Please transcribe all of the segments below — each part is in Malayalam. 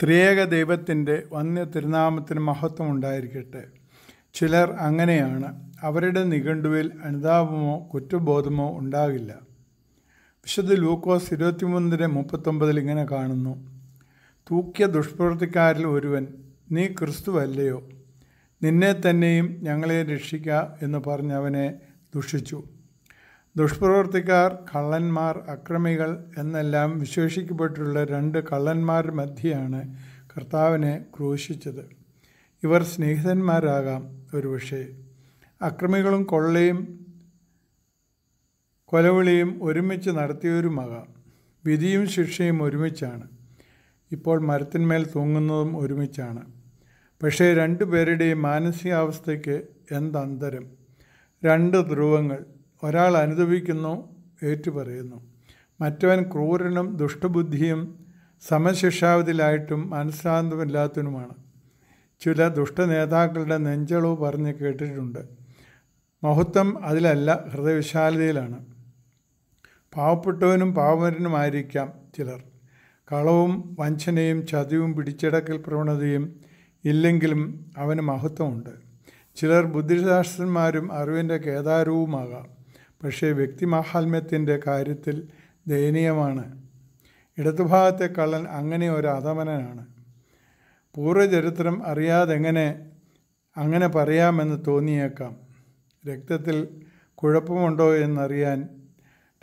ത്രിയേക ദൈവത്തിൻ്റെ വന്യ തിരുനാമത്തിന് മഹത്വം ഉണ്ടായിരിക്കട്ടെ ചിലർ അങ്ങനെയാണ് അവരുടെ നിഘണ്ടുവിൽ അനുതാപമോ കുറ്റബോധമോ ഉണ്ടാകില്ല വിശുദ്ധ ലൂക്കോസ് ഇരുപത്തിമൂന്നിൻ്റെ മുപ്പത്തൊമ്പതിൽ ഇങ്ങനെ കാണുന്നു തൂക്കിയ ദുഷ്പ്രവൃത്തിക്കാരിൽ ഒരുവൻ നീ ക്രിസ്തുവല്ലയോ നിന്നെ തന്നെയും ഞങ്ങളെ രക്ഷിക്കുക എന്ന് പറഞ്ഞവനെ ദുഷിച്ചു ദുഷ്പ്രവർത്തിക്കാർ കള്ളന്മാർ അക്രമികൾ എന്നെല്ലാം വിശേഷിക്കപ്പെട്ടുള്ള രണ്ട് കള്ളന്മാരുടെ മധ്യയാണ് കർത്താവിനെ ക്രൂശിച്ചത് ഇവർ സ്നേഹിതന്മാരാകാം ഒരുപക്ഷെ അക്രമികളും കൊള്ളയും കൊലവിളിയും ഒരുമിച്ച് നടത്തിയവരുമാകാം വിധിയും ശിക്ഷയും ഒരുമിച്ചാണ് ഇപ്പോൾ മരത്തിന്മേൽ തൂങ്ങുന്നതും ഒരുമിച്ചാണ് പക്ഷേ രണ്ടു പേരുടെയും മാനസികാവസ്ഥയ്ക്ക് എന്തന്തരം രണ്ട് ധ്രുവങ്ങൾ ഒരാൾ അനുദപിക്കുന്നു ഏറ്റുപറയുന്നു മറ്റവൻ ക്രൂരനും ദുഷ്ടബുദ്ധിയും സമശിക്ഷാവതിലായിട്ടും മനസ്സാന്തമില്ലാത്തതിനുമാണ് ചില ദുഷ്ടനേതാക്കളുടെ നെഞ്ചളവ് പറഞ്ഞ് കേട്ടിട്ടുണ്ട് മഹത്വം അതിലല്ല ഹൃദയവിശാലതയിലാണ് പാവപ്പെട്ടവനും പാവമരനുമായിരിക്കാം ചിലർ കളവും വഞ്ചനയും ചതിവും പിടിച്ചടക്കൽ പ്രവണതയും ഇല്ലെങ്കിലും അവന് മഹത്വമുണ്ട് ചിലർ ബുദ്ധിശാസ്ത്രന്മാരും അറിവിൻ്റെ കേദാരവുമാകാം പക്ഷേ വ്യക്തിമാഹാത്മ്യത്തിൻ്റെ കാര്യത്തിൽ ദയനീയമാണ് ഇടതുഭാഗത്തെ കള്ളൻ അങ്ങനെ ഒരു അധമനാണ് പൂർവ്വചരിത്രം അറിയാതെങ്ങനെ അങ്ങനെ പറയാമെന്ന് തോന്നിയേക്കാം രക്തത്തിൽ കുഴപ്പമുണ്ടോ എന്നറിയാൻ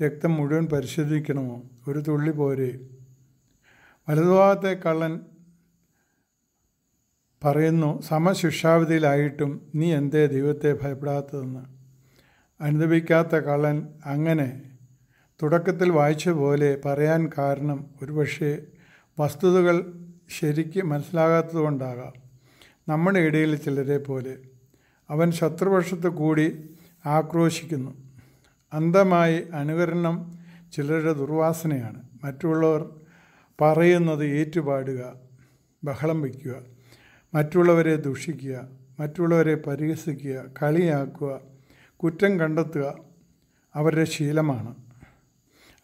രക്തം മുഴുവൻ പരിശോധിക്കണമോ ഒരു തുള്ളി പോരെ വലതുഭാഗത്തെ കള്ളൻ പറയുന്നു സമശിക്ഷാവിധിയിലായിട്ടും നീ എന്തേ ദൈവത്തെ ഭയപ്പെടാത്തതെന്ന് അനുദപിക്കാത്ത കള്ളൻ അങ്ങനെ തുടക്കത്തിൽ വായിച്ച പോലെ പറയാൻ കാരണം ഒരുപക്ഷെ വസ്തുതകൾ ശരിക്ക് മനസ്സിലാകാത്തതുകൊണ്ടാകാം നമ്മുടെ ഇടയിൽ ചിലരെ പോലെ അവൻ ശത്രുപക്ഷത്ത് കൂടി ആക്രോശിക്കുന്നു അന്ധമായി അനുകരണം ചിലരുടെ ദുർവാസനയാണ് മറ്റുള്ളവർ പറയുന്നത് ഏറ്റുപാടുക ബഹളം വയ്ക്കുക മറ്റുള്ളവരെ ദുഷിക്കുക മറ്റുള്ളവരെ പരിഹസിക്കുക കളിയാക്കുക കുറ്റം കണ്ടെത്തുക അവരുടെ ശീലമാണ്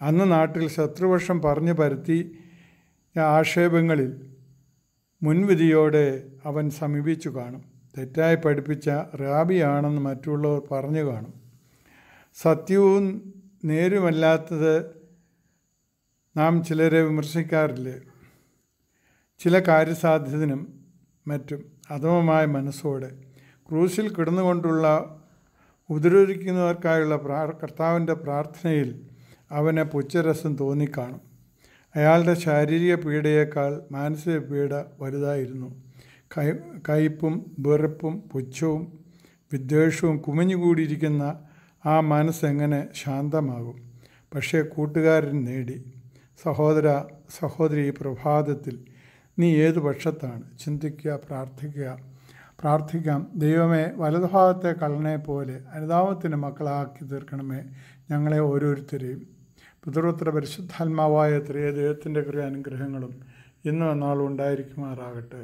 അന്ന് നാട്ടിൽ ശത്രുവർഷം പറഞ്ഞു പരത്തി ആക്ഷേപങ്ങളിൽ മുൻവിധിയോടെ അവൻ സമീപിച്ചു കാണും തെറ്റായി പഠിപ്പിച്ച റാബിയാണെന്ന് മറ്റുള്ളവർ പറഞ്ഞു കാണും സത്യവും നേരുമല്ലാത്തത് നാം ചിലരെ വിമർശിക്കാറില്ലേ ചില കാര്യസാധ്യത്തിനും മറ്റും അധമമായ മനസ്സോടെ ക്രൂശിൽ കിടന്നുകൊണ്ടുള്ള ഉപദ്രവിക്കുന്നവർക്കായുള്ള പ്രാർ കർത്താവിൻ്റെ പ്രാർത്ഥനയിൽ അവനെ പുച്ഛരസം തോന്നിക്കാണും അയാളുടെ ശാരീരിക പീഡയേക്കാൾ മാനസിക പീഡ വലുതായിരുന്നു കൈ കയ്പും വെറുപ്പും പുച്ഛവും വിദ്വേഷവും കുമിഞ്ഞുകൂടിയിരിക്കുന്ന ആ മനസ്സെങ്ങനെ ശാന്തമാകും പക്ഷേ കൂട്ടുകാരൻ നേടി സഹോദര സഹോദരി പ്രഭാതത്തിൽ നീ ഏതു പക്ഷത്താണ് ചിന്തിക്കുക പ്രാർത്ഥിക്കുക പ്രാർത്ഥിക്കാം ദൈവമേ വലതുഭാഗത്തെ കള്ളനെ പോലെ അനുതാപത്തിന് മക്കളാക്കി തീർക്കണമേ ഞങ്ങളെ ഓരോരുത്തരെയും പിതൃപുത്ര പരിശുദ്ധാത്മാവായ ത്രിയ ദൈവത്തിൻ്റെ കൃപ അനുഗ്രഹങ്ങളും ഇന്നും എന്നാളും ഉണ്ടായിരിക്കുമാറാകട്ടെ